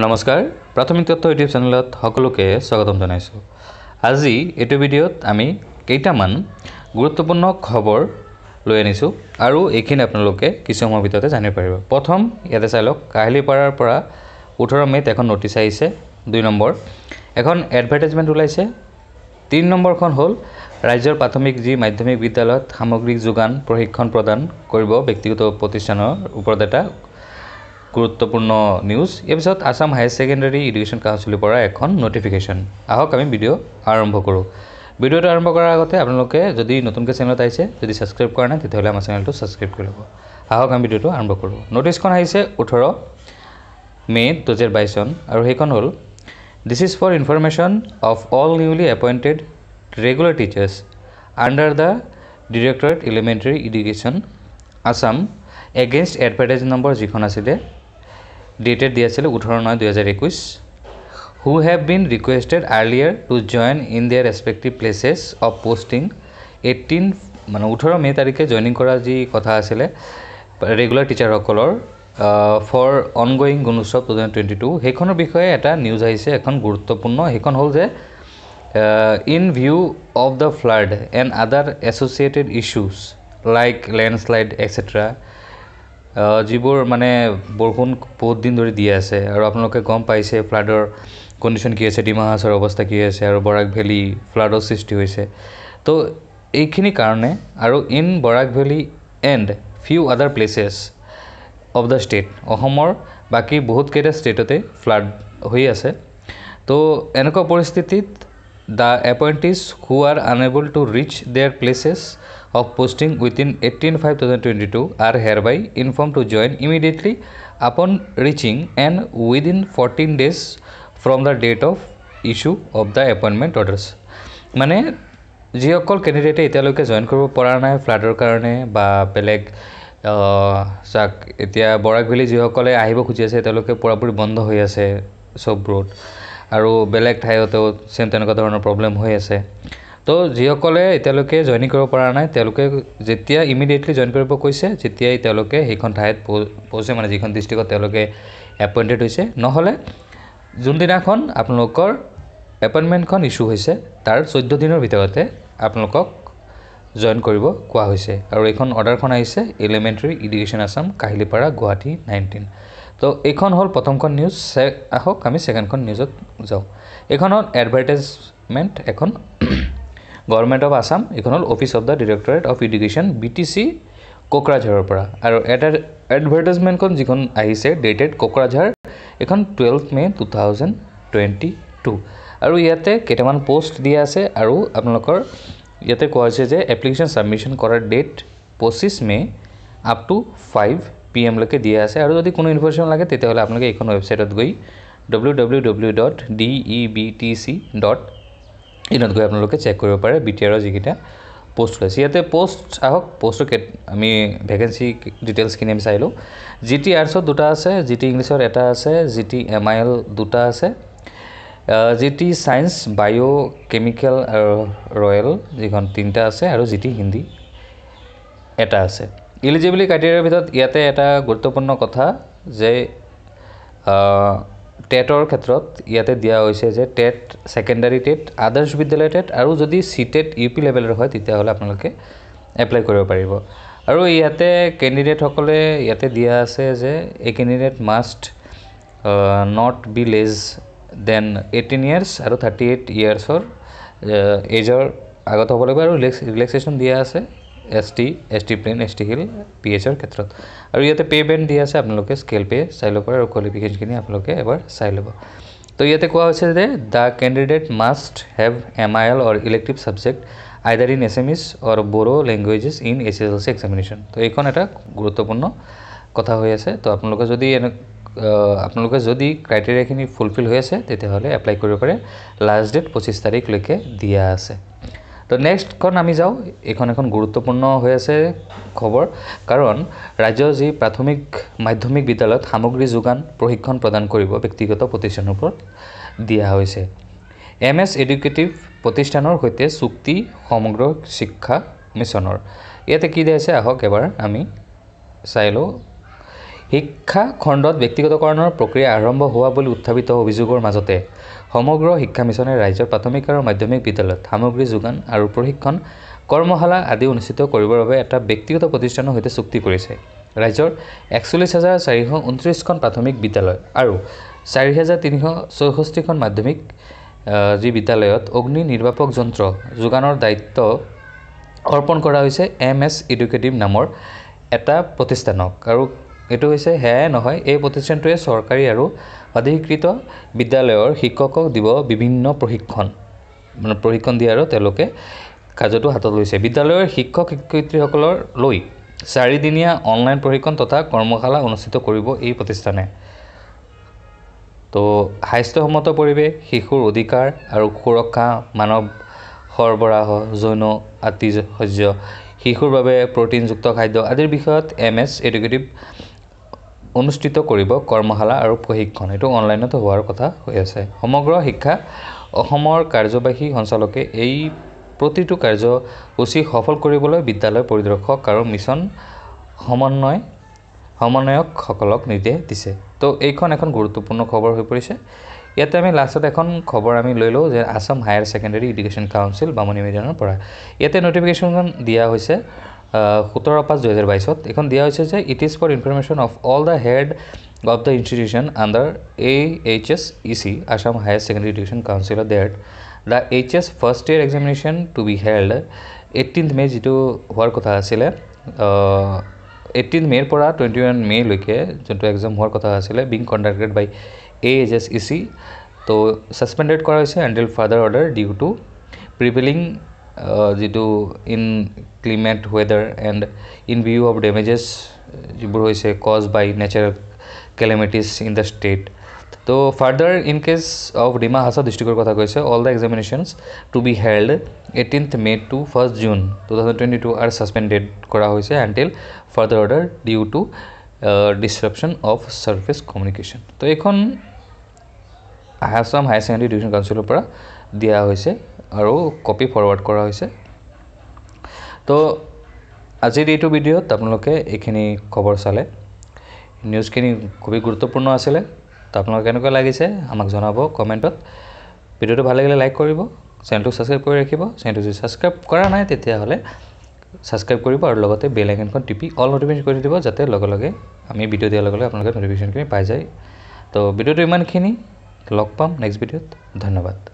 নমস্কাৰ প্ৰাথমিক তথ্য ইউটিউব চেনেলত সকলোকে স্বাগতম জনাইছোঁ আজি এইটো ভিডিঅ'ত আমি কেইটামান গুৰুত্বপূৰ্ণ খবৰ লৈ আনিছোঁ আৰু এইখিনি আপোনালোকে কিছু সময়ৰ ভিতৰতে জানিব পাৰিব প্ৰথম ইয়াতে চাই লওক কাহিলিপাৰাৰ পৰা ওঠৰ মে'ত এখন নটিচ আহিছে দুই নম্বৰ এখন এডভাৰটাইজমেণ্ট ওলাইছে তিনি নম্বৰখন হ'ল ৰাজ্যৰ প্ৰাথমিক যি মাধ্যমিক বিদ্যালয়ত সামগ্ৰিক যোগান প্ৰশিক্ষণ প্ৰদান কৰিব ব্যক্তিগত প্ৰতিষ্ঠানৰ ওপৰত এটা গুৰুত্বপূৰ্ণ নিউজ ইয়াৰ পিছত আছাম হায়াৰ ছেকেণ্ডেৰী এডুকেশ্যন কাউন্সিলৰ পৰা এখন ন'টিফিকেশ্যন আহক আমি ভিডিঅ' আৰম্ভ কৰোঁ ভিডিঅ'টো আৰম্ভ কৰাৰ আগতে আপোনালোকে যদি নতুনকৈ চেনেলত আহিছে যদি ছাবস্ক্ৰাইব কৰা নাই তেতিয়াহ'লে আমাৰ চেনেলটো ছাবস্ক্ৰাইব কৰি ল'ব আহক আমি ভিডিঅ'টো আৰম্ভ কৰোঁ ন'টিছখন আহিছে ওঠৰ মে' দুহেজাৰ বাইছ চন আৰু সেইখন হ'ল this is for information of all newly appointed regular teachers under the directorate elementary education Assam against advertise number যিখন আছিলে ডেটেড দেওয়া ছিল আঠারো নয় দু হাজার একুশ who have been requested earlier to join in their respective places of posting eighteen মানে ওঠৰ মে' তাৰিখে জইনিং কৰা যি কথা আছিলে ৰেগুলাৰ টিচাৰসকলৰ for ongoing Gunotsav two thousand twenty two সেইখনৰ বিষয়ে এটা নিউজ আহিছে এখন গুৰুত্বপূৰ্ণ সেইখন হ'ল যে in view of the flood and other associated issues like landslide etcetera যিবোৰ মানে বৰষুণ বহুত দিন ধৰি দি আছে আৰু আপোনালোকে গম পাইছে ফ্লাডৰ কণ্ডিশ্যন কি আছে ডিমা হাঁহাচৰ অৱস্থা কি আছে আৰু বৰাক ভেলী ফ্লাডৰ সৃষ্টি হৈছে তো এইখিনি কাৰণে আৰু in Barak valley and few other places of the state অসমৰ বাকী বহুতকেইটা ষ্টেটতে ফ্লাড হৈ আছে তো এনেকুৱা পৰিস্থিতিত the appointees who are unable to reach their places of posting within 18-5-2022 are hereby informed to join immediately upon reaching and within 14 days from the date of issue of the appointment orders. মানে যিসকল কেণ্ডিডেটে এতিয়ালৈকে join কৰিব পৰা নাই ফ্লাডৰ কাৰণে বা বেলেগ চাওক এতিয়া বৰাকভেলী যিসকলে আহিব খুজি আছে তেওঁলোকে পূৰাপুৰি বন্ধ হৈ আছে চব ৰোড আৰু বেলেগ ঠাইতো চেম তেনেকুৱা ধৰণৰ প্ৰব্লেম হৈ আছে তো যিসকলে এতিয়ালৈকে জইনিং কৰিব পৰা নাই তেওঁলোকে যেতিয়া ইমিডিয়েটলি জইন কৰিব কৈছে যেতিয়াই তেওঁলোকে সেইখন ঠাইত পৰিছে মানে যিখন ডিষ্ট্ৰিক্টত তেওঁলোকে এপইণ্টেড হৈছে নহ'লে যোনদিনাখন আপোনালোকৰ এপইণ্টমেণ্টখন ইছ্যু হৈছে তাৰ চৈধ্য দিনৰ ভিতৰতে আপোনালোকক জইন কৰিব কোৱা হৈছে আৰু এইখন অৰ্ডাৰখন আহিছে elementary education Assam Kahilipara Guwahati nineteen তো এইখন হ'ল প্ৰথমখন নিউজ আহক আমি ছেকেণ্ডখন নিউজত যাওঁ এইখন হ'ল এডভাৰটাইজমেণ্ট এখন গভৰ্ণমেণ্ট অফ আছাম এইখন হ'ল office of the directorate of education B T C কোকৰাঝাৰৰ পৰা আৰু এটা এডভাৰটাইজমেণ্টখন যিখন আহিছে ডেটেড কোকৰাঝাৰ এইখন twelve May' two thousand twenty two আৰু ইয়াতে কেইটামান পষ্ট দিয়া আছে আৰু আপোনালোকৰ ইয়াতে কোৱা হৈছে যে এপ্লিকেশ্যন ছাবমিশ্যন কৰাৰ ডেট পঁচিছ May' up to five P এমলৈকে দিয়া আছে আৰু যদি কোনো ইনফৰ্মেশ্যন লাগে তেতিয়াহ'লে আপোনালোকে এইখন ৱেবছাইটত গৈ W W W dot D E B T C dot দিনত গৈ আপোনালোকে চেক কৰিব পাৰে বি টি আৰৰ যিকেইটা পষ্ট ওলাইছে ইয়াতে পষ্ট আহক পষ্টৰ কে আমি ভেকেঞ্চি ডিটেইলছখিনি আমি চাই লওঁ জি টি আৰ্টছত দুটা আছে জি টি ইংলিছৰ এটা আছে G T M I L দুটা আছে G T science bio' chemical আৰু ৰয়েল যিখন তিনিটা আছে আৰু জি টি হিন্দী এটা আছে এলিজিবিলিটি ক্ৰাইটেৰিয়াৰ ভিতৰত ইয়াতে এটা গুৰুত্বপূৰ্ণ কথা যে টেটৰ ক্ষেত্ৰত ইয়াতে দিয়া হৈছে যে টেট ছেকেণ্ডাৰী টেট আদৰ্শ বিদ্যালয় টেট আৰু যদি চি টেট ইউ পি লেভেলৰ হয় তেতিয়াহ'লে আপোনালোকে এপ্লাই কৰিব পাৰিব আৰু ইয়াতে কেণ্ডিডেটসকলে ইয়াতে দিয়া আছে যে এই candidate must not be less than eighteen years আৰু থাৰ্টি এইট ইয়াৰ্ছৰ এইজৰ আগত হ'ব লাগিব আৰু ৰিলেক্স ৰিলেক্সেশ্যন দিয়া আছে S T S T plain S T শিল পি এইচৰ ক্ষেত্ৰত আৰু ইয়াতে পে' বেণ্ড দিয়া আছে আপোনালোকে স্কেল পে' চাই ল'ব পাৰে আৰু কোৱালিফিকেশ্যনখিনি আপোনালোকে এবাৰ চাই ল'ব তো ইয়াতে কোৱা হৈছে যে the candidate must have M I L or elective subject either in S M S or Bodo languages in S S L C examination তো এইখন এটা গুৰুত্বপূৰ্ণ কথা হৈ আছে তো আপোনালোকে যদি এনে আপোনালোকে যদি ক্ৰাইটেৰিয়াখিনি ফুলফিল হৈ আছে তেতিয়াহ'লে এপ্লাই কৰিব পাৰে লাষ্ট ডেট পঁচিছ তাৰিখলৈকে দিয়া আছে তো নেক্সটখন আমি যাওঁ এইখন এখন গুৰুত্বপূৰ্ণ হৈ আছে খবৰ কাৰণ ৰাজ্যৰ যি প্ৰাথমিক মাধ্যমিক বিদ্যালয়ত সামগ্ৰী যোগান প্ৰশিক্ষণ প্ৰদান কৰিব ব্যক্তিগত প্ৰতিষ্ঠানৰ ওপৰত দিয়া হৈছে এম এছ এডুকেটিভ প্ৰতিষ্ঠানৰ সৈতে চুক্তি সমগ্ৰ শিক্ষা মিছনৰ ইয়াতে কি দিয়া দিয়াইছে আহক এবাৰ আমি চাই লওঁ শিক্ষা খণ্ডত ব্যক্তিগতকৰণৰ প্ৰক্ৰিয়া আৰম্ভ হোৱা বুলি উত্থাপিত অভিযোগৰ মাজতে সমগ্ৰ শিক্ষা মিছনে ৰাজ্যৰ প্ৰাথমিক আৰু মাধ্যমিক বিদ্যালয়ত সামগ্ৰী যোগান আৰু প্ৰশিক্ষণ কৰ্মশালা আদি অনুষ্ঠিত কৰিবৰ বাবে এটা ব্যক্তিগত প্ৰতিষ্ঠানৰ সৈতে চুক্তি কৰিছে ৰাজ্যৰ একচল্লিছ হাজাৰ চাৰিশ ঊনত্ৰিছখন প্ৰাথমিক বিদ্যালয় আৰু চাৰি হাজাৰ তিনিশ চৌষষ্ঠিখন মাধ্যমিক যি বিদ্যালয়ত অগ্নি নিৰ্বাপক যন্ত্ৰ যোগানৰ দায়িত্ব অৰ্পণ কৰা হৈছে এম এছ এডুকেটিভ নামৰ এটা প্ৰতিষ্ঠানক আৰু এইটো হৈছে সেয়াই নহয় এই প্ৰতিষ্ঠানটোৱে চৰকাৰী আৰু অধিকৃত বিদ্যালয়ৰ শিক্ষকক দিব বিভিন্ন প্ৰশিক্ষণ মানে প্ৰশিক্ষণ দিয়ে আৰু তেওঁলোকে কাৰ্যটো হাতত লৈছে বিদ্যালয়ৰ শিক্ষক শিক্ষয়িত্ৰীসকলৰ লৈ চাৰিদিনীয়া অনলাইন প্ৰশিক্ষণ তথা কৰ্মশালা অনুষ্ঠিত কৰিব এই প্ৰতিষ্ঠানে তো স্বাস্থ্যসন্মত পৰিৱেশ শিশুৰ অধিকাৰ আৰু সুৰক্ষা মানৱ সৰবৰাহ যৌন আতিশয্য শিশুৰ বাবে প্ৰটিনযুক্ত খাদ্য আদিৰ বিষয়ত এম এছ এডুকেটিভ অনুষ্ঠিত কৰিব কৰ্মশালা আৰু প্ৰশিক্ষণ এইটো অনলাইনত হোৱাৰ কথা হৈ আছে সমগ্ৰ শিক্ষা অসমৰ কাৰ্যবাহী সঞ্চালকে এই প্ৰতিটো কাৰ্যসূচী সফল কৰিবলৈ বিদ্যালয় পৰিদৰ্শক আৰু মিছন সমন্বয় সমন্বয়কসকলক নিৰ্দেশ দিছে তো এইখন এখন গুৰুত্বপূৰ্ণ খবৰ হৈ পৰিছে ইয়াতে আমি লাষ্টত এখন খবৰ আমি লৈ লওঁ যে Assam higher secondary education council বামুণী মৈদানৰ পৰা ইয়াতে নটিফিকেশ্যনখন দিয়া হৈছে সোতৰ পাঁচ দুহেজাৰ বাইছত এইখন দিয়া হৈছে যে it is for information of all the head of the institution under A H S E C Assam higher secondary education council date the H S first year examination to be held eighteenth May' যিটো হোৱাৰ কথা আছিলে eighteen মে'ৰ পৰা twenty one মে'লৈকে যোনটো exam হোৱাৰ কথা আছিলে being conducted by A H S E C ত' ছাছপেণ্ডেড কৰা হৈছে and further order due to prevailing যিটো in climate weather and in view of damages যিবোৰ হৈছে cause by natural calamities in the state তো further in case of Dima Hasao ডিষ্ট্ৰিক্টৰ কথা কৈছে all the examinations to be held eighteenth May to first June two thousand twenty two are suspended কৰা হৈছে Antil further order due to disruption of surface communication তো এইখন higher higher secondary division কাউন্সিলৰ পৰা দিয়া হৈছে আৰু কপি ফৰৱাৰ্ড কৰা হৈছে তো আজিৰ এইটো ভিডিঅ'ত আপোনালোকে এইখিনি খবৰ চালে নিউজখিনি খুবেই গুৰুত্বপূৰ্ণ আছিলে তো আপোনালোকে কেনেকুৱা লাগিছে আমাক জনাব কমেণ্টত ভিডিঅ'টো ভাল লাগিলে লাইক কৰিব চেনেলটো ছাবস্ক্ৰাইব কৰি ৰাখিব চেনেলটো যদি ছাবস্ক্ৰাইব কৰা নাই তেতিয়াহ'লে ছাবস্ক্ৰাইব কৰিব আৰু লগতে বেল আইকনখন টিপি অল ন'টিফিকেশ্যন কৰি দিব যাতে লগে লগে আমি ভিডিঅ' দিয়াৰ লগে লগে আপোনালোকে ন'টিফিকেশ্যনখিনি পাই যায় তো ভিডিঅ'টো ইমানখিনি লগ পাম নেক্সট ভিডিঅ'ত ধন্যবাদ